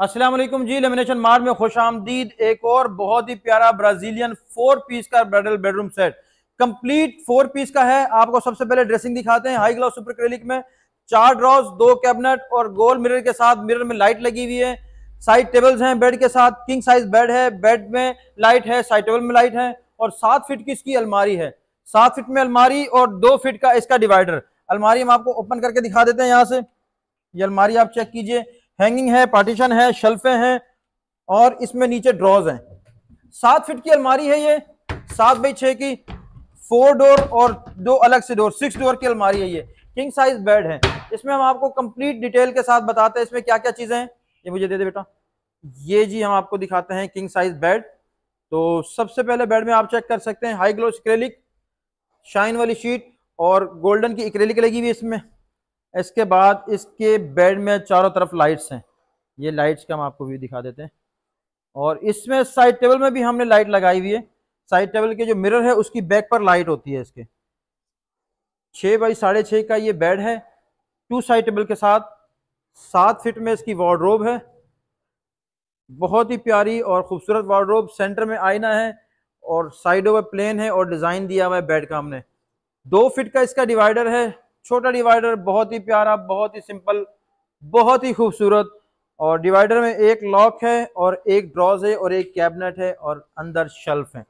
असलम जी lamination mart में खुश आमदीद एक और बहुत ही प्यारा ब्राजीलियन फोर पीस का bridal bedroom set complete four piece का है आपको सबसे पहले ड्रेसिंग दिखाते हैं हाई ग्लास सुपर क्रेलिक में चार ड्रॉज दो कैबिनेट और गोल मिरर के साथ मिरर में लाइट लगी हुई है साइड टेबल्स हैं बेड के साथ किंग साइज बेड है बेड में लाइट है साइड टेबल में लाइट है और सात फिट की इसकी अलमारी है सात फिट में अलमारी और दो फिट का इसका डिवाइडर अलमारी हम आपको ओपन करके दिखा देते हैं यहाँ से ये अलमारी आप चेक कीजिए हैंगिंग है पार्टीशन है शेल्फे हैं और इसमें नीचे ड्रॉज हैं सात फिट की अलमारी है ये सात बाई छ की फोर डोर और दो अलग से डोर सिक्स डोर की अलमारी है ये किंग साइज बेड है इसमें हम आपको कंप्लीट डिटेल के साथ बताते हैं इसमें क्या क्या चीज़ें हैं ये मुझे दे दे बेटा ये जी हम आपको दिखाते हैं किंग साइज बेड तो सबसे पहले बेड में आप चेक कर सकते हैं हाई ग्लोस इक्रेलिक शाइन वाली शीट और गोल्डन की इक्रेलिक लगी हुई इसमें इसके बाद इसके बेड में चारों तरफ लाइट्स हैं ये लाइट्स का हम आपको व्यू दिखा देते हैं और इसमें साइड टेबल में भी हमने लाइट लगाई हुई है साइड टेबल के जो मिरर है उसकी बैक पर लाइट होती है इसके छः बाई साढ़े छः का ये बेड है टू साइड टेबल के साथ सात फिट में इसकी वार्ड्रोब है बहुत ही प्यारी और खूबसूरत वार्ड्रोब सेंटर में आईना है और साइडों पर प्लेन है और डिज़ाइन दिया हुआ है बेड का हमने दो फिट का इसका डिवाइडर है छोटा डिवाइडर बहुत ही प्यारा बहुत ही सिंपल बहुत ही खूबसूरत और डिवाइडर में एक लॉक है और एक ड्रॉज है और एक कैबिनेट है और अंदर शेल्फ है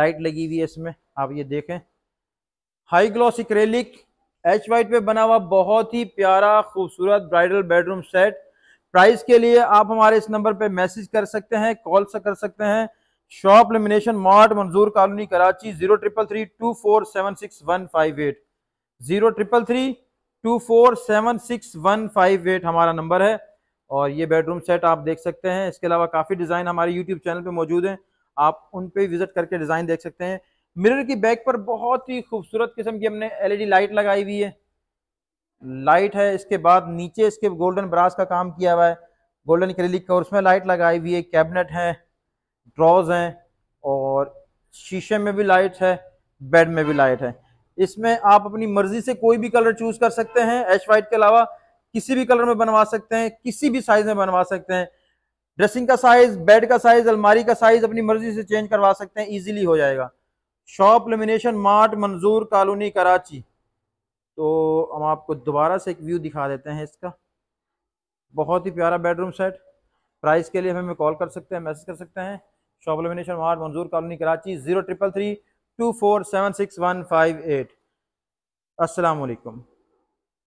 लाइट लगी हुई है इसमें आप ये देखें high gloss acrylic H white पे बना हुआ बहुत ही प्यारा खूबसूरत ब्राइडल बेडरूम सेट प्राइस के लिए आप हमारे इस नंबर पे मैसेज कर सकते हैं कॉल से कर सकते हैं shop lamination mart Manzoor colony Karachi zero triple three two four seven six one five eight zero triple three two four seven six one five eight हमारा नंबर है और ये बेडरूम सेट आप देख सकते हैं इसके अलावा काफ़ी डिज़ाइन हमारे यूट्यूब चैनल पे मौजूद हैं आप उन पे विजिट करके डिज़ाइन देख सकते हैं मिरर की बैक पर बहुत ही खूबसूरत किस्म की हमने एलईडी लाइट लगाई हुई है लाइट है इसके बाद नीचे इसके गोल्डन ब्रास का काम किया हुआ है गोल्डन क्रेलिक का उसमें लाइट लगाई हुई है कैबिनेट है ड्रॉज हैं और शीशे में भी लाइट है बेड में भी लाइट है इसमें आप अपनी मर्जी से कोई भी कलर चूज कर सकते हैं एश वाइट के अलावा किसी भी कलर में बनवा सकते हैं किसी भी साइज में बनवा सकते हैं ड्रेसिंग का साइज बेड का साइज अलमारी का साइज अपनी मर्जी से चेंज करवा सकते हैं इजीली हो जाएगा shop lamination mart Manzoor colony Karachi तो हम आपको दोबारा से एक व्यू दिखा देते हैं इसका बहुत ही प्यारा बेडरूम सेट प्राइस के लिए हमें कॉल कर सकते हैं मैसेज कर सकते हैं shop lamination mart Manzoor colony Karachi zero triple three two four seven six one five eight assalamu alaikum